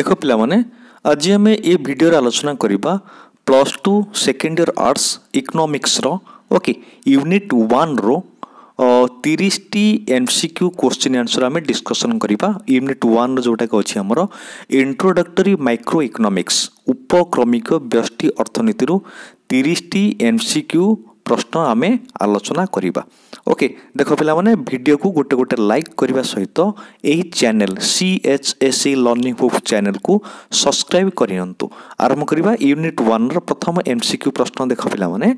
ଦେଖ ପିଲାମାନେ ଆଜି ଆମେ ଏ ଭିଡ଼ିଓରେ ଆଲୋଚନା କରିବା plus two second year arts ଇକୋନୋମିକ୍ସର ଓକେ ୟୁନିଟ୍ ୱାନ୍ର ତିରିଶଟି M C Q question answer ଆମେ ଡିସ୍କସନ୍ କରିବା ୟୁନିଟ୍ ୱାନ୍ର ଯେଉଁଟାକି ଅଛି ଆମର ଇଣ୍ଟ୍ରୋଡକ୍ଟରୀ ମାଇକ୍ରୋ ଇକୋନୋମିକ୍ସ ଉପକ୍ରମିକ ବ୍ୟଷ୍ଟି ଅର୍ଥନୀତିରୁ ତିରିଶଟି ଏମ୍ ସି କ୍ୟୁ ପ୍ରଶ୍ନ ଆମେ ଆଲୋଚନା କରିବା ଓକେ ଦେଖ ପିଲାମାନେ ଭିଡ଼ିଓକୁ ଗୋଟେ ଗୋଟେ ଲାଇକ୍ କରିବା ସହିତ ଏହି channel C H S C learning book ଚ୍ୟାନେଲକୁ ସବସ୍କ୍ରାଇବ୍ କରିନିଅନ୍ତୁ ଆରମ୍ଭ କରିବା ୟୁନିଟ୍ ୱାନ୍ର ପ୍ରଥମ ଏମ୍ ସି କ୍ୟୁ ପ୍ରଶ୍ନ ଦେଖ ପିଲାମାନେ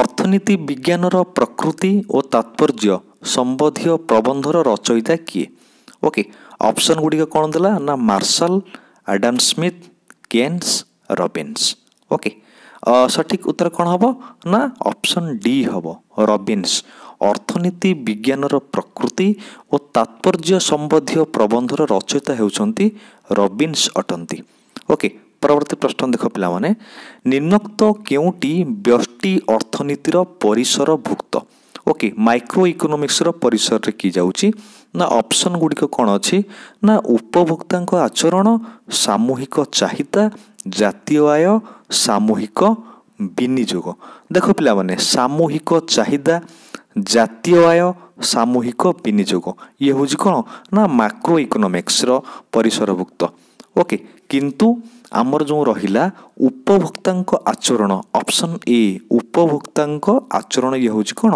ଅର୍ଥନୀତି ବିଜ୍ଞାନର ପ୍ରକୃତି ଓ ତାତ୍ପର୍ଯ୍ୟ ସମ୍ବନ୍ଧୀୟ ପ୍ରବନ୍ଧର ରଚୟିତା କିଏ ଓକେ ଅପସନ୍ ଗୁଡ଼ିକ କ'ଣ ଦେଲା ନା Marshall Adam Smith Keynes Robbins okay ସଠିକ୍ ଉତ୍ତର କ'ଣ ହେବ ନା ଅପସନ୍ ଡି ହେବ ରବିନ୍ସ ଅର୍ଥନୀତି ବିଜ୍ଞାନର ପ୍ରକୃତି ଓ ତାତ୍ପର୍ଯ୍ୟ ସମ୍ବନ୍ଧୀୟ ପ୍ରବନ୍ଧର ରଚୟିତା ହେଉଛନ୍ତି ରବିନ୍ସ ଅଟନ୍ତି ଓକେ ପରବର୍ତ୍ତୀ ପ୍ରଶ୍ନ ଦେଖ ପିଲାମାନେ ନିମ୍ନକ୍ତ କେଉଁଟି ବ୍ୟଷ୍ଟି ଅର୍ଥନୀତିର ପରିସର ଭୁକ୍ତ ଓକେ ମାଇକ୍ରୋ ଇକୋନୋମିକ୍ସର ପରିସରରେ କି ଯାଉଛି ନା ଅପସନ୍ ଗୁଡ଼ିକ କ'ଣ ଅଛି ନା ଉପଭୋକ୍ତାଙ୍କ ଆଚରଣ ସାମୂହିକ ଚାହିଦା ଜାତୀୟ ଆୟ ସାମୂହିକ ବିନିଯୋଗ ଦେଖ ପିଲାମାନେ ସାମୂହିକ ଚାହିଦା ଜାତୀୟ ଆୟ ସାମୂହିକ ବିନିଯୋଗ ଇଏ ହେଉଛି କ'ଣ ନା ମାକ୍ରୋ ଇକୋନୋମିକ୍ସର ପରିସରଭୁକ୍ତ ଓକେ କିନ୍ତୁ ଆମର ଯେଉଁ ରହିଲା ଉପଭୋକ୍ତାଙ୍କ ଆଚରଣ ଅପସନ୍ ଏ ଉପଭୋକ୍ତାଙ୍କ ଆଚରଣ ଇଏ ହେଉଛି କ'ଣ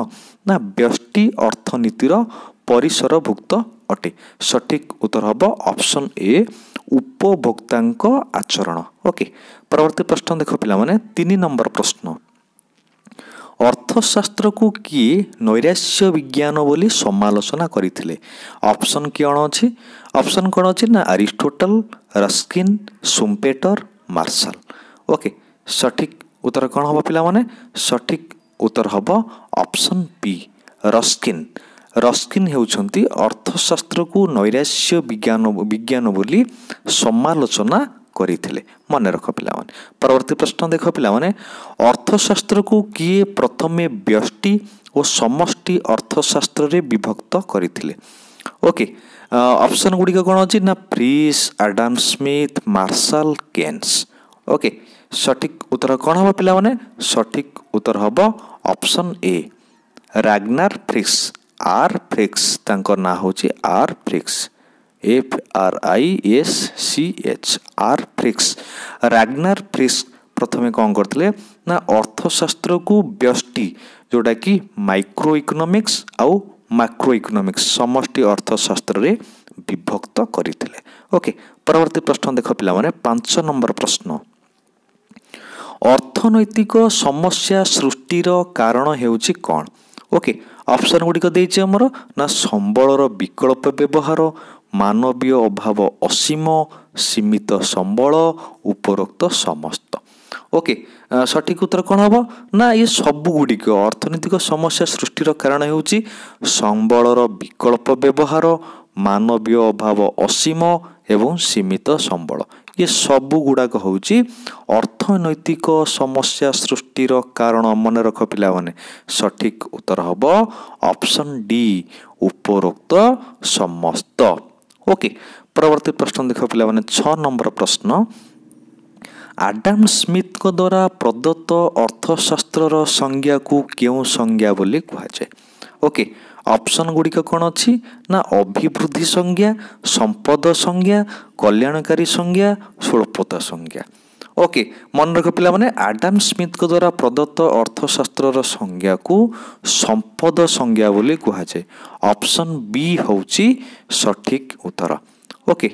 ନା ବ୍ୟଷ୍ଟି ଅର୍ଥନୀତିର ପରିସରଭୁକ୍ତ ଅଟେ ସଠିକ୍ ଉତ୍ତର ହେବ ଅପସନ୍ ଏ ଉପଭୋକ୍ତାଙ୍କ ଆଚରଣ ଓକେ ପରବର୍ତ୍ତୀ ପ୍ରଶ୍ନ ଦେଖ ପିଲାମାନେ ତିନି ନମ୍ବର ପ୍ରଶ୍ନ ଅର୍ଥଶାସ୍ତ୍ରକୁ କିଏ ନୈରାଶ୍ୟ ବିଜ୍ଞାନ ବୋଲି ସମାଲୋଚନା କରିଥିଲେ ଅପସନ୍ କ'ଣ ଅଛି ଅପସନ୍ କ'ଣ ଅଛି ନା Aristotle Ruskin Schumpeter Marshall okay ସଠିକ୍ ଉତ୍ତର କ'ଣ ହେବ ପିଲାମାନେ ସଠିକ୍ ଉତ୍ତର ହେବ ଅପସନ୍ ପି ରସ୍କିନ୍ ରସ୍କିନ୍ ହେଉଛନ୍ତି ଅର୍ଥଶାସ୍ତ୍ରକୁ ନୈରାଶ୍ୟ ବିଜ୍ଞାନ ବିଜ୍ଞାନ ବୋଲି ସମାଲୋଚନା କରିଥିଲେ ମନେ ରଖ ପିଲାମାନେ ପରବର୍ତ୍ତୀ ପ୍ରଶ୍ନ ଦେଖ ପିଲାମାନେ ଅର୍ଥଶାସ୍ତ୍ରକୁ କିଏ ପ୍ରଥମେ ବ୍ୟଷ୍ଟି ଓ ସମଷ୍ଟି ଅର୍ଥଶାସ୍ତ୍ରରେ ବିଭକ୍ତ କରିଥିଲେ ଓକେ ଅପସନ୍ ଗୁଡ଼ିକ କ'ଣ ଅଛି ନା ପ୍ରିସ୍ Adam Smith Marshall Keynes okay ସଠିକ୍ ଉତ୍ତର କ'ଣ ହେବ ପିଲାମାନେ ସଠିକ୍ ଉତ୍ତର ହେବ ଅପସନ୍ ଏ ରାଗନାର ଫ୍ରିସ୍ ଆର୍ ଫ୍ରିକ୍ସ ତାଙ୍କ ନାଁ ହେଉଛି R Frisch F R I S C H R Frisch Ragnar Frisch ପ୍ରଥମେ କ'ଣ କରିଥିଲେ ନା ଅର୍ଥଶାସ୍ତ୍ରକୁ ବ୍ୟଷ୍ଟି ଯେଉଁଟାକି ମାଇକ୍ରୋ ଇକୋନୋମିକ୍ସ ଆଉ ମାଇକ୍ରୋ ଇକୋନୋମିକ୍ସ ସମଷ୍ଟି ଅର୍ଥଶାସ୍ତ୍ରରେ ବିଭକ୍ତ କରିଥିଲେ ଓକେ ପରବର୍ତ୍ତୀ ପ୍ରଶ୍ନ ଦେଖ ପିଲାମାନେ ପାଞ୍ଚ ନମ୍ବର ପ୍ରଶ୍ନ ଅର୍ଥନୈତିକ ସମସ୍ୟା ସୃଷ୍ଟିର କାରଣ ହେଉଛି କ'ଣ ଓକେ ଅପସନ୍ ଗୁଡ଼ିକ ଦେଇଛି ଆମର ନା ସମ୍ବଳର ବିକଳ୍ପ ବ୍ୟବହାର ମାନବୀୟ ଅଭାବ ଅସୀମ ସୀମିତ ସମ୍ବଳ ଉପରୋକ୍ତ ସମସ୍ତ ଓକେ ସଠିକ ଉତ୍ତର କ'ଣ ହେବ ନା ଏ ସବୁଗୁଡ଼ିକ ଅର୍ଥନୈତିକ ସମସ୍ୟା ସୃଷ୍ଟିର କାରଣ ହେଉଛି ସମ୍ବଳର ବିକଳ୍ପ ବ୍ୟବହାର ମାନବୀୟ ଅଭାବ ଅସୀମ ଏବଂ ସୀମିତ ସମ୍ବଳ ଏ ସବୁ ଗୁଡ଼ାକ ହେଉଛି ଅର୍ଥନୈତିକ ସମସ୍ୟା ସୃଷ୍ଟିର କାରଣ ମନେ ରଖ ପିଲାମାନେ ସଠିକ୍ ଉତ୍ତର ହେବ ଅପସନ୍ ଡି ଉପରୋକ୍ତ ସମସ୍ତ ଓକେ ପରବର୍ତ୍ତୀ ପ୍ରଶ୍ନ ଦେଖ ପିଲାମାନେ ଛଅ ନମ୍ବର ପ୍ରଶ୍ନ ଆଡ଼ାମ ସ୍ମିଥଙ୍କ ଦ୍ୱାରା ପ୍ରଦତ୍ତ ଅର୍ଥଶାସ୍ତ୍ରର ସଂଜ୍ଞାକୁ କେଉଁ ସଂଜ୍ଞା ବୋଲି କୁହାଯାଏ ଓକେ ଅପ୍ସନ୍ ଗୁଡ଼ିକ କ'ଣ ଅଛି ନା ଅଭିବୃଦ୍ଧି ସଂଜ୍ଞା ସମ୍ପଦ ସଂଜ୍ଞା କଲ୍ୟାଣକାରୀ ସଂଜ୍ଞା ସ୍ୱଳ୍ପତା ସଂଜ୍ଞା ଓକେ ମନେ ରଖ ପିଲାମାନେ ଆଡାମ୍ ସ୍ମିଥ୍ଙ୍କ ଦ୍ୱାରା ପ୍ରଦତ୍ତ ଅର୍ଥଶାସ୍ତ୍ରର ସଂଜ୍ଞାକୁ ସମ୍ପଦ ସଂଜ୍ଞା ବୋଲି କୁହାଯାଏ ଅପ୍ସନ୍ ବି ହେଉଛି ସଠିକ୍ ଉତ୍ତର ଓକେ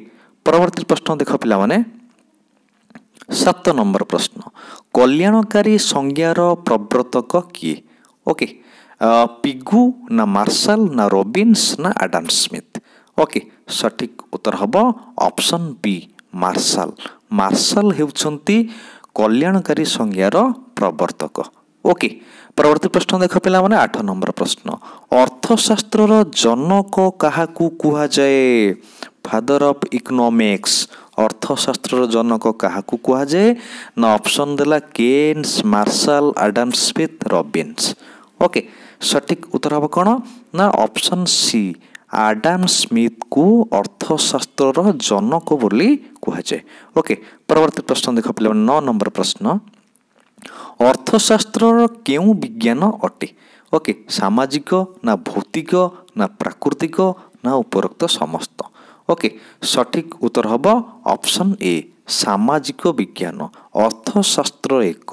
ପରବର୍ତ୍ତୀ ପ୍ରଶ୍ନ ଦେଖ ପିଲାମାନେ ସାତ ନମ୍ବର ପ୍ରଶ୍ନ କଲ୍ୟାଣକାରୀ ସଂଜ୍ଞାର ପ୍ରବର୍ତ୍ତକ କିଏ ଓକେ पिगु ना ना मार्शल रोबिन्स ना एडम स्मिथ ओके सठिक उत्तर हे बी मार्शल मार्शल मर्शाल कल्याणकारी संज्ञार प्रवर्तक ओके पर्वर्ती प्रश्न देख पहिला म आठ नम्बर प्रश्न अर्थशास्त्र र जनक काहाको फादर अफ इकोनोमिक अर्थशास्त्र जनक काहाको कु अप्सन देला Keynes Marshall Adam Smith Robbins okay ସଠିକ୍ ଉତ୍ତର ହେବ କ'ଣ ନା ଅପସନ୍ ସି ଆଡ଼ାମ୍ ସ୍ମିଥ୍କୁ ଅର୍ଥଶାସ୍ତ୍ରର ଜନକ ବୋଲି କୁହାଯାଏ ଓକେ ପରବର୍ତ୍ତୀ ପ୍ରଶ୍ନ ଦେଖ ପିଲାମାନେ ନଅ ନମ୍ବର ପ୍ରଶ୍ନ ଅର୍ଥଶାସ୍ତ୍ରର କେଉଁ ବିଜ୍ଞାନ ଅଟେ ଓକେ ସାମାଜିକ ନା ଭୌତିକ ନା ପ୍ରାକୃତିକ ନା ଉପରୋକ୍ତ ସମସ୍ତ ଓକେ ସଠିକ୍ ଉତ୍ତର ହେବ ଅପସନ୍ ଏ ସାମାଜିକ ବିଜ୍ଞାନ ଅର୍ଥଶାସ୍ତ୍ର ଏକ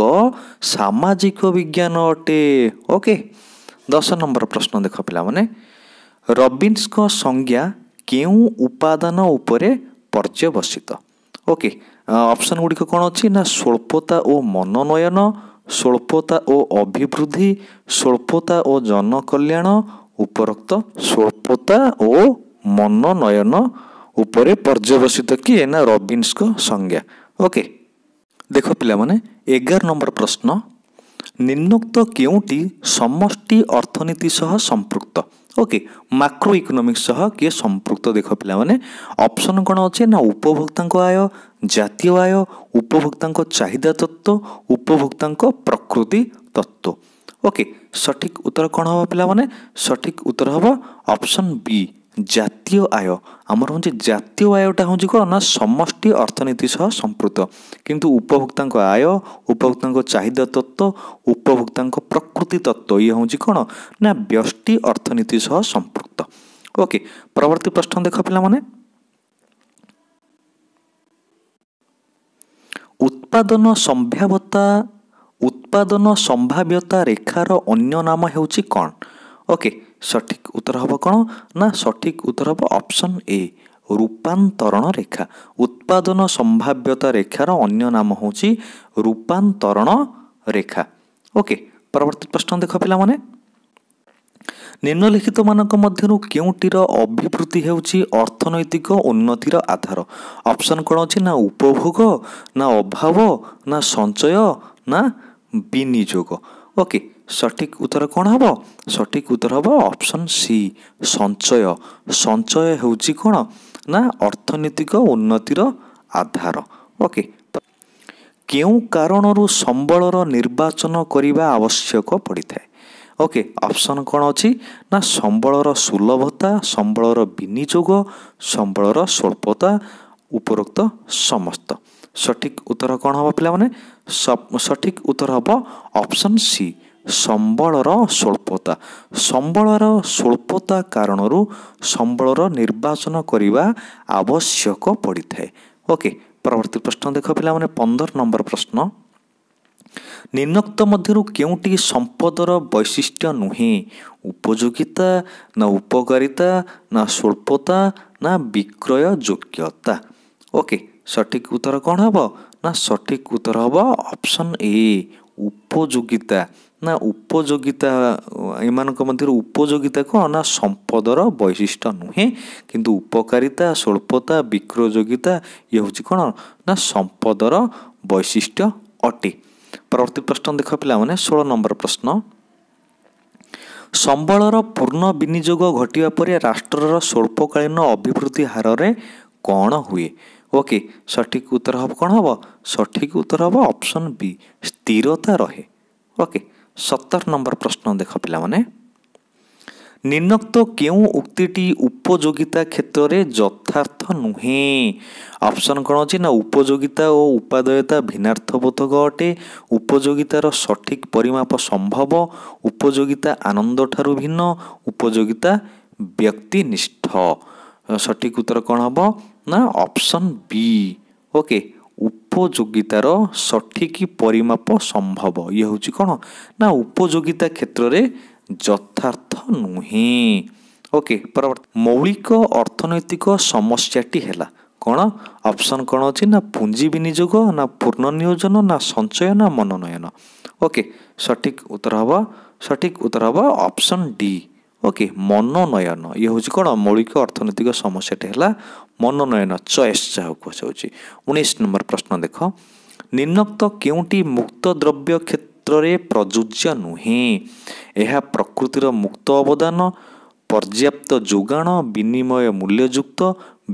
ସାମାଜିକ ବିଜ୍ଞାନ ଅଟେ ଓକେ ଦଶ ନମ୍ବର ପ୍ରଶ୍ନ ଦେଖ ପିଲାମାନେ ରବିନ୍ସଙ୍କ ସଂଜ୍ଞା କେଉଁ ଉପାଦାନ ଉପରେ ପର୍ଯ୍ୟବସିତ ଓକେ ଅପସନ୍ ଗୁଡ଼ିକ କ'ଣ ଅଛି ନା ସ୍ୱଳ୍ପତା ଓ ମନୋନୟନ ସ୍ୱଳ୍ପତା ଓ ଅଭିବୃଦ୍ଧି ସ୍ୱଳ୍ପତା ଓ ଜନକଲ୍ୟାଣ ଉପରୋକ୍ତ ସ୍ୱଳ୍ପତା ଓ ମନୋନୟନ ଉପରେ ପର୍ଯ୍ୟବସିତ କିଏ ନା ରବିନ୍ସଙ୍କ ସଂଜ୍ଞା ଓକେ ଦେଖ ପିଲାମାନେ ଏଗାର ନମ୍ବର ପ୍ରଶ୍ନ निुक्त के समष्टि अर्थनीतिसह सम्पृक्त ओके मो इकनोमिस के सम्पृक्त देख पहिला अप्सन ना अभोक्ता आय ज आय उपभोक्ताको चाहिदा तत्व उपभोक्ताको प्रकृति तत्व ओके सठिक उत्तर कम हाम्रा सठिक उत्तर हे अप्सन बी ଜାତୀୟ ଆୟ ଆମର ହେଉଛି ଜାତୀୟ ଆୟଟା ହେଉଛି କ'ଣ ନା ସମଷ୍ଟି ଅର୍ଥନୀତି ସହ ସମ୍ପୃକ୍ତ କିନ୍ତୁ ଉପଭୋକ୍ତାଙ୍କ ଆୟ ଉପଭୋକ୍ତାଙ୍କ ଚାହିଦା ତତ୍ତ୍ୱ ଉପଭୋକ୍ତାଙ୍କ ପ୍ରକୃତି ତତ୍ତ୍ୱ ଇଏ ହେଉଛି କ'ଣ ନା ବ୍ୟଷ୍ଟି ଅର୍ଥନୀତି ସହ ସମ୍ପୃକ୍ତ ଓକେ ପରବର୍ତ୍ତୀ ପ୍ରଶ୍ନ ଦେଖ ପିଲାମାନେ ଉତ୍ପାଦନ ସମ୍ଭାବ୍ୟତା ଉତ୍ପାଦନ ସମ୍ଭାବ୍ୟତା ରେଖାର ଅନ୍ୟ ନାମ ହେଉଛି କ'ଣ ଓକେ ସଠିକ୍ ଉତ୍ତର ହେବ କ'ଣ ନା ସଠିକ୍ ଉତ୍ତର ହେବ ଅପସନ୍ ଏ ରୂପାନ୍ତରଣ ରେଖା ଉତ୍ପାଦନ ସମ୍ଭାବ୍ୟତା ରେଖାର ଅନ୍ୟ ନାମ ହେଉଛି ରୂପାନ୍ତରଣ ରେଖା ଓକେ ପରବର୍ତ୍ତୀ ପ୍ରଶ୍ନ ଦେଖ ପିଲାମାନେ ନିମ୍ନଲିଖିତମାନଙ୍କ ମଧ୍ୟରୁ କେଉଁଟିର ଅଭିବୃତ୍ତି ହେଉଛି ଅର୍ଥନୈତିକ ଉନ୍ନତିର ଆଧାର ଅପସନ୍ କ'ଣ ଅଛି ନା ଉପଭୋଗ ନା ଅଭାବ ନା ସଞ୍ଚୟ ନା ବିନିଯୋଗ ଓକେ ସଠିକ୍ ଉତ୍ତର କ'ଣ ହେବ ସଠିକ୍ ଉତ୍ତର ହେବ ଅପସନ୍ ସି ସଞ୍ଚୟ ସଞ୍ଚୟ ହେଉଛି କ'ଣ ନା ଅର୍ଥନୈତିକ ଉନ୍ନତିର ଆଧାର ଓକେ କେଉଁ କାରଣରୁ ସମ୍ବଳର ନିର୍ବାଚନ କରିବା ଆବଶ୍ୟକ ପଡ଼ିଥାଏ ଓକେ ଅପସନ୍ କ'ଣ ଅଛି ନା ସମ୍ବଳର ସୁଲଭତା ସମ୍ବଳର ବିନିଯୋଗ ସମ୍ବଳର ସ୍ୱଳ୍ପତା ଉପରୋକ୍ତ ସମସ୍ତ ସଠିକ୍ ଉତ୍ତର କ'ଣ ହେବ ପିଲାମାନେ ସଠିକ୍ ଉତ୍ତର ହେବ ଅପସନ୍ ସି ସମ୍ବଳର ସ୍ୱଳ୍ପତା ସମ୍ବଳର ସ୍ୱଳ୍ପତା କାରଣରୁ ସମ୍ବଳର ନିର୍ବାଚନ କରିବା ଆବଶ୍ୟକ ପଡ଼ିଥାଏ ଓକେ ପରବର୍ତ୍ତୀ ପ୍ରଶ୍ନ ଦେଖ ପିଲାମାନେ ପନ୍ଦର ନମ୍ବର ପ୍ରଶ୍ନ ନିମ୍ନକ୍ତ ମଧ୍ୟରୁ କେଉଁଟି ସମ୍ପଦର ବୈଶିଷ୍ଟ୍ୟ ନୁହେଁ ଉପଯୋଗିତା ନା ଉପକାରିତା ନା ସ୍ୱଳ୍ପତା ନା ବିକ୍ରୟ ଯୋଗ୍ୟତା ଓକେ ସଠିକ ଉତ୍ତର କ'ଣ ହେବ ନା ସଠିକ ଉତ୍ତର ହେବ ଅପସନ୍ ଏ ଉପଯୋଗିତା ନା ଉପଯୋଗିତା ଏମାନଙ୍କ ମଧ୍ୟରୁ ଉପଯୋଗିତା କ'ଣ ନା ସମ୍ପଦର ବୈଶିଷ୍ଟ୍ୟ ନୁହେଁ କିନ୍ତୁ ଉପକାରିତା ସ୍ୱଳ୍ପତା ବିକ୍ରୋଯୋଗିତା ଇଏ ହେଉଛି କ'ଣ ନା ସମ୍ପଦର ବୈଶିଷ୍ଟ୍ୟ ଅଟେ ପରବର୍ତ୍ତୀ ପ୍ରଶ୍ନ ଦେଖ ପିଲାମାନେ ଷୋହଳ ନମ୍ବର ପ୍ରଶ୍ନ ସମ୍ବଳର ପୂର୍ଣ୍ଣ ବିନିଯୋଗ ଘଟିବା ପରେ ରାଷ୍ଟ୍ରର ସ୍ୱଳ୍ପକାଳୀନ ଅଭିବୃଦ୍ଧି ହାରରେ କ'ଣ ହୁଏ ଓକେ ସଠିକ୍ ଉତ୍ତର ହେବ କ'ଣ ହେବ ସଠିକ୍ ଉତ୍ତର ହେବ ଅପସନ୍ ବି ସ୍ଥିରତା ରହେ ଓକେ ସତର ନମ୍ବର ପ୍ରଶ୍ନ ଦେଖ ପିଲାମାନେ ନିମ୍ନକ୍ତ କେଉଁ ଉକ୍ତିଟି ଉପଯୋଗିତା କ୍ଷେତ୍ରରେ ଯଥାର୍ଥ ନୁହେଁ ଅପସନ୍ କ'ଣ ଅଛି ନା ଉପଯୋଗିତା ଓ ଉପାଦେୟତା ଭିନ୍ନାର୍ଥବୋଧକ ଅଟେ ଉପଯୋଗିତାର ସଠିକ୍ ପରିମାପ ସମ୍ଭବ ଉପଯୋଗିତା ଆନନ୍ଦ ଠାରୁ ଭିନ୍ନ ଉପଯୋଗିତା ବ୍ୟକ୍ତିନିଷ୍ଠ ସଠିକ୍ ଉତ୍ତର କ'ଣ ହେବ ନା ଅପସନ୍ ବି ଓକେ ଉପଯୋଗିତାର ସଠିକ୍ ପରିମାପ ସମ୍ଭବ ଇଏ ହେଉଛି କ'ଣ ନା ଉପଯୋଗିତା କ୍ଷେତ୍ରରେ ଯଥାର୍ଥ ନୁହେଁ ଓକେ ପରବର୍ତ୍ତୀ ମୌଳିକ ଅର୍ଥନୈତିକ ସମସ୍ୟାଟି ହେଲା କ'ଣ ଅପସନ୍ କ'ଣ ଅଛି ନା ପୁଞ୍ଜି ବିନିଯୋଗ ନା ପୂର୍ଣ୍ଣ ନିୟୋଜନ ନା ସଞ୍ଚୟ ନା ମନୋନୟନ ଓକେ ସଠିକ୍ ଉତ୍ତର ହେବ ସଠିକ୍ ଉତ୍ତର ହେବ ଅପସନ୍ ଡି ଓକେ ମନୋନୟନ ଇଏ ହେଉଛି କ'ଣ ମୌଳିକ ଅର୍ଥନୈତିକ ସମସ୍ୟାଟି ହେଲା ମନୋନୟନ ଚଏସ୍ ଯାହାକୁ କୁହାଯାଉଛି ଉଣେଇଶ ନମ୍ବର ପ୍ରଶ୍ନ ଦେଖ ନିମ୍ନକ୍ତ କେଉଁଟି ମୁକ୍ତ ଦ୍ରବ୍ୟ କ୍ଷେତ୍ରରେ ପ୍ରଯୁଜ୍ୟ ନୁହେଁ ଏହା ପ୍ରକୃତିର ମୁକ୍ତ ଅବଦାନ ପର୍ଯ୍ୟାପ୍ତ ଯୋଗାଣ ବିନିମୟ ମୂଲ୍ୟଯୁକ୍ତ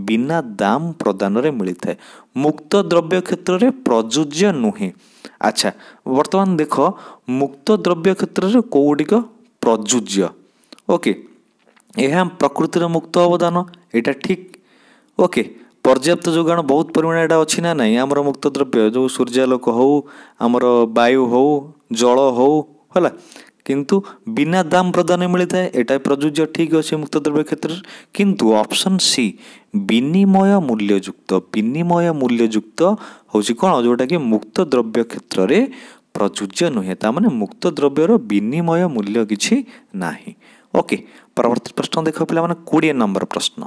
ବିନା ଦାମ ପ୍ରଦାନରେ ମିଳିଥାଏ ମୁକ୍ତ ଦ୍ରବ୍ୟ କ୍ଷେତ୍ରରେ ପ୍ରଯୁଜ୍ୟ ନୁହେଁ ଆଚ୍ଛା ବର୍ତ୍ତମାନ ଦେଖ ମୁକ୍ତ ଦ୍ରବ୍ୟ କ୍ଷେତ୍ରରେ କେଉଁଗୁଡ଼ିକ ପ୍ରଯୁଜ୍ୟ ଓକେ ଏହା ପ୍ରକୃତିର ମୁକ୍ତ ଅବଦାନ ଏଇଟା ଠିକ୍ ଓକେ ପର୍ଯ୍ୟାପ୍ତ ଯୋଗାଣ ବହୁତ ପରିମାଣରେ ଏଇଟା ଅଛି ନା ନାହିଁ ଆମର ମୁକ୍ତ ଦ୍ରବ୍ୟ ଯେଉଁ ସୂର୍ଯ୍ୟାଲୋକ ହେଉ ଆମର ବାୟୁ ହେଉ ଜଳ ହେଉ ହେଲା କିନ୍ତୁ ବିନା ଦାମ ପ୍ରଦାନ ମିଳିଥାଏ ଏଇଟା ପ୍ରଯୁଜ୍ୟ ଠିକ୍ ଅଛି ମୁକ୍ତ ଦ୍ରବ୍ୟ କ୍ଷେତ୍ରରେ କିନ୍ତୁ ଅପସନ୍ ସି ବିନିମୟ ମୂଲ୍ୟଯୁକ୍ତ ବିନିମୟ ମୂଲ୍ୟଯୁକ୍ତ ହେଉଛି କ'ଣ ଯେଉଁଟାକି ମୁକ୍ତ ଦ୍ରବ୍ୟ କ୍ଷେତ୍ରରେ ପ୍ରଯୁଜ୍ୟ ନୁହେଁ ତା ମାନେ ମୁକ୍ତ ଦ୍ରବ୍ୟର ବିନିମୟ ମୂଲ୍ୟ କିଛି ନାହିଁ ଓକେ ପରବର୍ତ୍ତୀ ପ୍ରଶ୍ନ ଦେଖ ପିଲାମାନେ କୋଡ଼ିଏ ନମ୍ବର ପ୍ରଶ୍ନ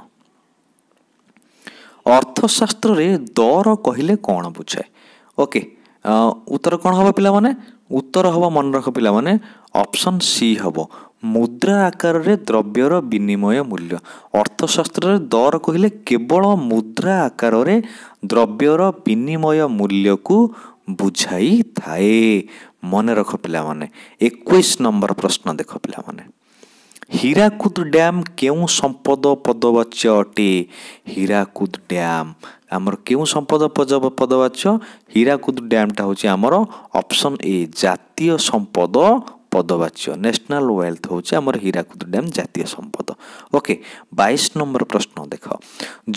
ଅର୍ଥଶାସ୍ତ୍ରରେ ଦର କହିଲେ କ'ଣ ବୁଝାଏ ଓକେ ଉତ୍ତର କ'ଣ ହେବ ପିଲାମାନେ ଉତ୍ତର ହେବ ମନେ ରଖ ପିଲାମାନେ ଅପସନ୍ ସି ହେବ ମୁଦ୍ରା ଆକାରରେ ଦ୍ରବ୍ୟର ବିନିମୟ ମୂଲ୍ୟ ଅର୍ଥଶାସ୍ତ୍ରରେ ଦର କହିଲେ କେବଳ ମୁଦ୍ରା ଆକାରରେ ଦ୍ରବ୍ୟର ବିନିମୟ ମୂଲ୍ୟକୁ ବୁଝାଇଥାଏ ମନେ ରଖ ପିଲାମାନେ ଏକୋଇଶ ନମ୍ବର ପ୍ରଶ୍ନ ଦେଖ ପିଲାମାନେ ହୀରାକୁଦ ଡ୍ୟାମ୍ କେଉଁ ସମ୍ପଦ ପଦବାଚ୍ୟ ଅଟେ ହୀରାକୁଦ ଡ୍ୟାମ୍ ଆମର କେଉଁ ସମ୍ପଦ ପଦବାଚ୍ୟ ହୀରାକୁଦ ଡ୍ୟାମ୍ଟା ହେଉଛି ଆମର ଅପସନ୍ ଏ ଜାତୀୟ ସମ୍ପଦ ପଦବାଚ୍ୟ ନ୍ୟାସନାଲ୍ ୱେଲ୍ଥ ହେଉଛି ଆମର ହୀରାକୁଦ ଡ୍ୟାମ୍ ଜାତୀୟ ସମ୍ପଦ ଓକେ ବାଇଶ ନମ୍ବର ପ୍ରଶ୍ନ ଦେଖ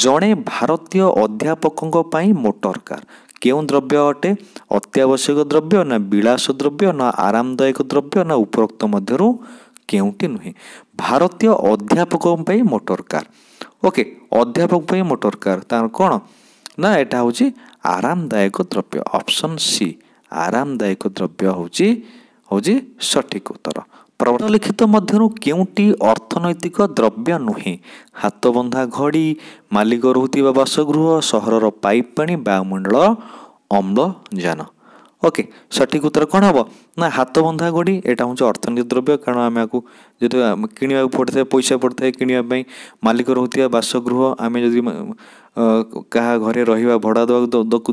ଜଣେ ଭାରତୀୟ ଅଧ୍ୟାପକଙ୍କ ପାଇଁ ମୋଟର କାର୍ କେଉଁ ଦ୍ରବ୍ୟ ଅଟେ ଅତ୍ୟାବଶ୍ୟକ ଦ୍ରବ୍ୟ ନା ବିଳାସ ଦ୍ରବ୍ୟ ନା ଆରାମଦାୟକ ଦ୍ରବ୍ୟ ନା ଉପରୋକ୍ତ ମଧ୍ୟରୁ କେଉଁଠି ନୁହେଁ ଭାରତୀୟ ଅଧ୍ୟାପକଙ୍କ ପାଇଁ ମୋଟର କାର୍ ଓକେ ଅଧ୍ୟାପକ ପାଇଁ ମୋଟର କାର୍ ତାର କ'ଣ ନା ଏଇଟା ହେଉଛି ଆରାମଦାୟକ ଦ୍ରବ୍ୟ ଅପସନ୍ ସି ଆରାମଦାୟକ ଦ୍ରବ୍ୟ ହେଉଛି ହେଉଛି ସଠିକ ଉତ୍ତର ପ୍ରବଳଲିଖିତ ମଧ୍ୟରୁ କେଉଁଠି ଅର୍ଥନୈତିକ ଦ୍ରବ୍ୟ ନୁହେଁ ହାତ ବନ୍ଧା ଘଡ଼ି ମାଲିକ ରହୁଥିବା ବାସଗୃହ ସହରର ପାଇପ୍ ପାଣି ବାୟୁମଣ୍ଡଳ ଅମ୍ଳଜାନ ଓକେ ସଠିକ୍ ଉତ୍ତର କ'ଣ ହେବ ନା ହାତ ବନ୍ଧା ଗୋଡ଼ି ଏଇଟା ହେଉଛି ଅର୍ଥନୀତି ଦ୍ରବ୍ୟ କାରଣ ଆମେ ଆକୁ ଯଦି କିଣିବାକୁ ପଡ଼ିଥାଏ ପଇସା ପଡ଼ିଥାଏ କିଣିବା ପାଇଁ ମାଲିକ ରହୁଥିବା ବାସଗୃହ ଆମେ ଯଦି କାହା ଘରେ ରହିବା ଭଡ଼ା ଦେବାକୁ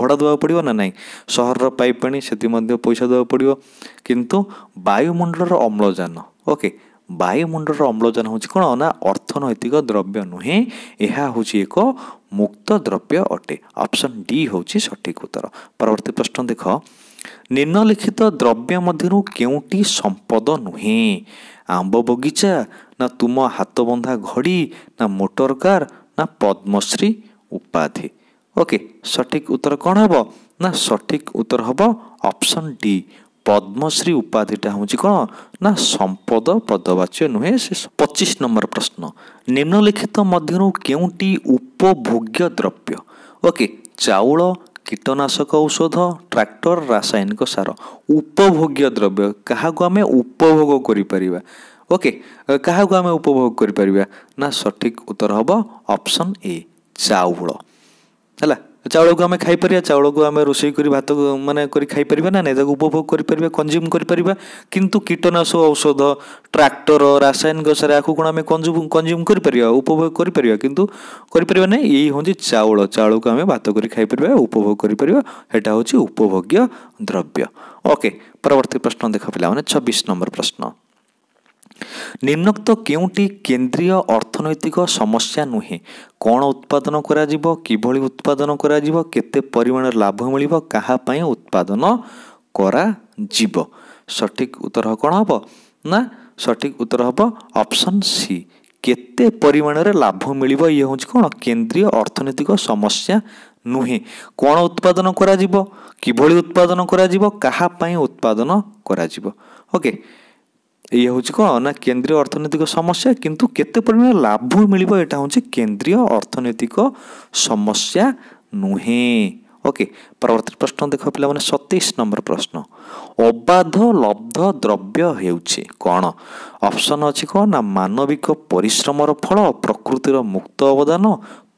ଭଡ଼ା ଦେବାକୁ ପଡ଼ିବ ନା ନାହିଁ ସହରର ପାଇପ ପାଣି ସେଥିମଧ୍ୟ ପଇସା ଦେବାକୁ ପଡ଼ିବ କିନ୍ତୁ ବାୟୁମଣ୍ଡଳର ଅମ୍ଳଜାନ ଓକେ ବାୟୁମଣ୍ଡଳର ଅମ୍ଳଜାନ ହେଉଛି କ'ଣ ନା ଅର୍ଥନୈତିକ ଦ୍ରବ୍ୟ ନୁହେଁ ଏହା ହେଉଛି ଏକ ମୁକ୍ତ ଦ୍ରବ୍ୟ ଅଟେ ଅପସନ୍ ଡି ହେଉଛି ସଠିକ ଉତ୍ତର ପରବର୍ତ୍ତୀ ପ୍ରଶ୍ନ ଦେଖ ନିମ୍ନଲିଖିତ ଦ୍ରବ୍ୟ ମଧ୍ୟରୁ କେଉଁଟି ସମ୍ପଦ ନୁହେଁ ଆମ୍ବ ବଗିଚା ନା ତୁମ ହାତ ବନ୍ଧା ଘଡ଼ି ନା ମୋଟର କାର୍ ନା ପଦ୍ମଶ୍ରୀ ଉପାଧି ଓକେ ସଠିକ ଉତ୍ତର କ'ଣ ହେବ ନା ସଠିକ ଉତ୍ତର ହେବ ଅପସନ୍ ଡି ପଦ୍ମଶ୍ରୀ ଉପାଧିଟା ହେଉଛି କ'ଣ ନା ସମ୍ପଦ ପଦବାଚ୍ୟ ନୁହେଁ ସେ ପଚିଶ ନମ୍ବର ପ୍ରଶ୍ନ ନିମ୍ନଲିଖିତ ମଧ୍ୟରୁ କେଉଁଟି ଉପଭୋଗ୍ୟ ଦ୍ରବ୍ୟ ଓକେ ଚାଉଳ କୀଟନାଶକ ଔଷଧ ଟ୍ରାକ୍ଟର ରାସାୟନିକ ସାର ଉପଭୋଗ୍ୟ ଦ୍ରବ୍ୟ କାହାକୁ ଆମେ ଉପଭୋଗ କରିପାରିବା ଓକେ କାହାକୁ ଆମେ ଉପଭୋଗ କରିପାରିବା ନା ସଠିକ୍ ଉତ୍ତର ହେବ ଅପସନ୍ ଏ ଚାଉଳ ହେଲା ଚାଉଳକୁ ଆମେ ଖାଇପାରିବା ଚାଉଳକୁ ଆମେ ରୋଷେଇ କରି ଭାତ ମାନେ କରି ଖାଇପାରିବା ନା ନାହିଁ ତାକୁ ଉପଭୋଗ କରିପାରିବା କନଜ୍ୟୁମ୍ କରିପାରିବା କିନ୍ତୁ କୀଟନାଶକ ଔଷଧ ଟ୍ରାକ୍ଟର ରାସାୟନିକ ସାର ଆକୁ କ'ଣ ଆମେ କନଜ୍ୟୁମ୍ କରିପାରିବା ଉପଭୋଗ କରିପାରିବା କିନ୍ତୁ କରିପାରିବା ନାହିଁ ଏଇ ହେଉଛି ଚାଉଳ ଚାଉଳକୁ ଆମେ ଭାତ କରି ଖାଇପାରିବା ଉପଭୋଗ କରିପାରିବା ସେଇଟା ହେଉଛି ଉପଭୋଗ୍ୟ ଦ୍ରବ୍ୟ ଓକେ ପରବର୍ତ୍ତୀ ପ୍ରଶ୍ନ ଦେଖ ପିଲାମାନେ ଛବିଶ ନମ୍ବର ପ୍ରଶ୍ନ ନିମ୍ନକ୍ତ କେଉଁଟି କେନ୍ଦ୍ରୀୟ ଅର୍ଥନୈତିକ ସମସ୍ୟା ନୁହେଁ କ'ଣ ଉତ୍ପାଦନ କରାଯିବ କିଭଳି ଉତ୍ପାଦନ କରାଯିବ କେତେ ପରିମାଣର ଲାଭ ମିଳିବ କାହା ପାଇଁ ଉତ୍ପାଦନ କରାଯିବ ସଠିକ୍ ଉତ୍ତର କ'ଣ ହେବ ନା ସଠିକ୍ ଉତ୍ତର ହେବ ଅପସନ୍ ସି କେତେ ପରିମାଣରେ ଲାଭ ମିଳିବ ଇଏ ହେଉଛି କ'ଣ କେନ୍ଦ୍ରୀୟ ଅର୍ଥନୈତିକ ସମସ୍ୟା ନୁହେଁ କ'ଣ ଉତ୍ପାଦନ କରାଯିବ କିଭଳି ଉତ୍ପାଦନ କରାଯିବ କାହା ପାଇଁ ଉତ୍ପାଦନ କରାଯିବ ଓକେ ଇଏ ହେଉଛି କ'ଣ ନା କେନ୍ଦ୍ରୀୟ ଅର୍ଥନୈତିକ ସମସ୍ୟା କିନ୍ତୁ କେତେ ପରିମାଣରେ ଲାଭ ମିଳିବ ଏଇଟା ହେଉଛି କେନ୍ଦ୍ରୀୟ ଅର୍ଥନୈତିକ ସମସ୍ୟା ନୁହେଁ ଓକେ ପରବର୍ତ୍ତୀ ପ୍ରଶ୍ନ ଦେଖ ପିଲାମାନେ ସତେଇଶ ନମ୍ବର ପ୍ରଶ୍ନ ଅବାଧ ଲବ୍ଧ ଦ୍ରବ୍ୟ ହେଉଛି କ'ଣ ଅପସନ୍ ଅଛି କ'ଣ ନା ମାନବିକ ପରିଶ୍ରମର ଫଳ ପ୍ରକୃତିର ମୁକ୍ତ ଅବଦାନ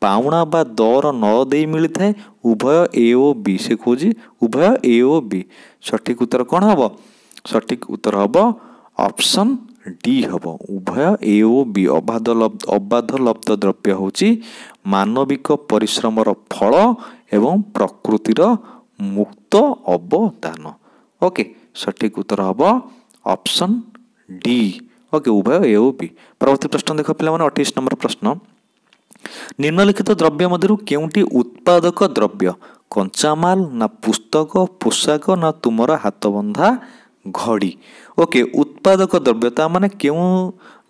ପାଉଣା ବା ଦର ନ ଦେଇ ମିଳିଥାଏ ଉଭୟ ଏ ଓ ବି ସେ କହୁଛି ଉଭୟ ଏ ଓ ବି ସଠିକ୍ ଉତ୍ତର କ'ଣ ହେବ ସଠିକ୍ ଉତ୍ତର ହେବ ଅପ୍ସନ୍ ଡି ହେବ ଉଭୟ ଏ ଓ ବି ଅବାଧ ଅବାଧ ଲବ୍ଧ ଦ୍ରବ୍ୟ ହେଉଛି ମାନବିକ ପରିଶ୍ରମର ଫଳ ଏବଂ ପ୍ରକୃତିର ମୁକ୍ତ ଅବଦାନ ଓକେ ସଠିକ୍ ଉତ୍ତର ହେବ ଅପ୍ସନ୍ ଡି ଓକେ ଉଭୟ ଏ ଓ ବି ପରବର୍ତ୍ତୀ ପ୍ରଶ୍ନ ଦେଖ ପିଲାମାନେ ଅଠେଇଶ ନମ୍ବର ପ୍ରଶ୍ନ ନିମ୍ନଲିଖିତ ଦ୍ରବ୍ୟ ମଧ୍ୟରୁ କେଉଁଟି ଉତ୍ପାଦକ ଦ୍ରବ୍ୟ କଞ୍ଚାମାଲ ନା ପୁସ୍ତକ ପୋଷାକ ନା ତୁମର ହାତବନ୍ଧା ଘଡ଼ି ଓକେ ଉତ୍ପାଦକ ଦ୍ରବ୍ୟ ତା ମାନେ କେଉଁ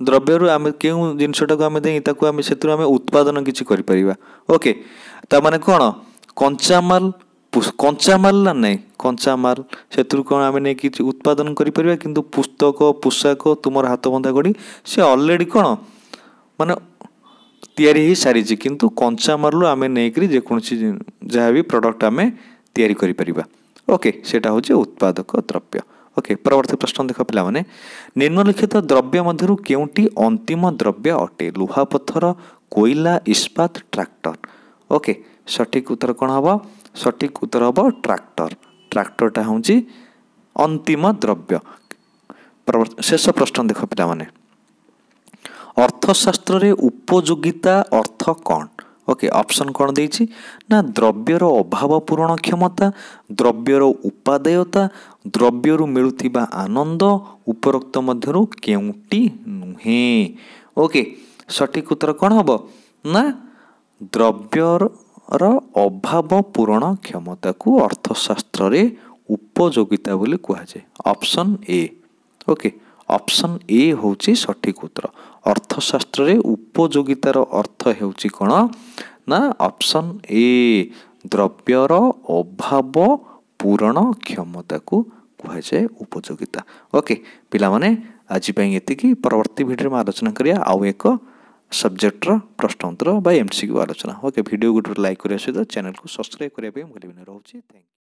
ଦ୍ରବ୍ୟରୁ ଆମେ କେଉଁ ଜିନିଷଟାକୁ ଆମେ ଦେଇ ତାକୁ ଆମେ ସେଥିରୁ ଆମେ ଉତ୍ପାଦନ କିଛି କରିପାରିବା ଓକେ ତା ମାନେ କ'ଣ କଞ୍ଚାମାଲ କଞ୍ଚାମାଲ ନା ନାହିଁ କଞ୍ଚାମାଲ ସେଥିରୁ କ'ଣ ଆମେ ନେଇକି ଉତ୍ପାଦନ କରିପାରିବା କିନ୍ତୁ ପୁସ୍ତକ ପୋଷାକ ତୁମର ହାତବନ୍ଧା ଘଡ଼ି ସେ ଅଲରେଡ଼ି କ'ଣ ମାନେ ତିଆରି ହୋଇସାରିଛି କିନ୍ତୁ କଞ୍ଚାମାଲରୁ ଆମେ ନେଇକରି ଯେକୌଣସି ଯାହା ବି ପ୍ରଡ଼କ୍ଟ ଆମେ ତିଆରି କରିପାରିବା ଓକେ ସେଇଟା ହେଉଛି ଉତ୍ପାଦକ ଦ୍ରବ୍ୟ ଓକେ ପରବର୍ତ୍ତୀ ପ୍ରଶ୍ନ ଦେଖ ପିଲାମାନେ ନିମ୍ନଲିଖିତ ଦ୍ରବ୍ୟ ମଧ୍ୟରୁ କେଉଁଟି ଅନ୍ତିମ ଦ୍ରବ୍ୟ ଅଟେ ଲୁହାପଥର କୋଇଲା ଇସ୍ପାତ ଟ୍ରାକ୍ଟର ଓକେ ସଠିକ୍ ଉତ୍ତର କ'ଣ ହେବ ସଠିକ୍ ଉତ୍ତର ହେବ ଟ୍ରାକ୍ଟର ଟ୍ରାକ୍ଟରଟା ହେଉଛି ଅନ୍ତିମ ଦ୍ରବ୍ୟ ଶେଷ ପ୍ରଶ୍ନ ଦେଖ ପିଲାମାନେ ଅର୍ଥଶାସ୍ତ୍ରରେ ଉପଯୋଗିତା ଅର୍ଥ କ'ଣ ଓକେ ଅପସନ୍ କ'ଣ ଦେଇଛି ନା ଦ୍ରବ୍ୟର ଅଭାବ ପୂରଣ କ୍ଷମତା ଦ୍ରବ୍ୟର ଉପାଦେୟତା ଦ୍ରବ୍ୟରୁ ମିଳୁଥିବା ଆନନ୍ଦ ଉପରୋକ୍ତ ମଧ୍ୟରୁ କେଉଁଟି ନୁହେଁ ଓକେ ସଠିକ ଉତ୍ତର କ'ଣ ହେବ ନା ଦ୍ରବ୍ୟର ଅଭାବ ପୂରଣ କ୍ଷମତାକୁ ଅର୍ଥଶାସ୍ତ୍ରରେ ଉପଯୋଗିତା ବୋଲି କୁହାଯାଏ option A okay option A ହେଉଛି ସଠିକ୍ ଉତ୍ତର ଅର୍ଥଶାସ୍ତ୍ରରେ ଉପଯୋଗିତାର ଅର୍ଥ ହେଉଛି କ'ଣ ନା ଅପସନ୍ ଏ ଦ୍ରବ୍ୟର ଅଭାବ ପୂରଣ କ୍ଷମତାକୁ କୁହାଯାଏ ଉପଯୋଗିତା ଓକେ ପିଲାମାନେ ଆଜି ପାଇଁ ଏତିକି ପରବର୍ତ୍ତୀ ଭିଡ଼ିଓରେ ମୁଁ ଆଲୋଚନା କରିବା ଆଉ ଏକ ସବଜେକ୍ଟର ପ୍ରଶ୍ନୋତ୍ତର ବା ଏମ୍ ସି କ୍ୟୁ ଆଲୋଚନା ଓକେ ଭିଡ଼ିଓ ଗୋଟେ ଲାଇକ୍ କରିବା ସହିତ ଚ୍ୟାନେଲକୁ ସବସ୍କ୍ରାଇବ୍ କରିବା ପାଇଁ ଭୁଲିବିନି ରହୁଛି ଥ୍ୟାଙ୍କ୍ ୟୁ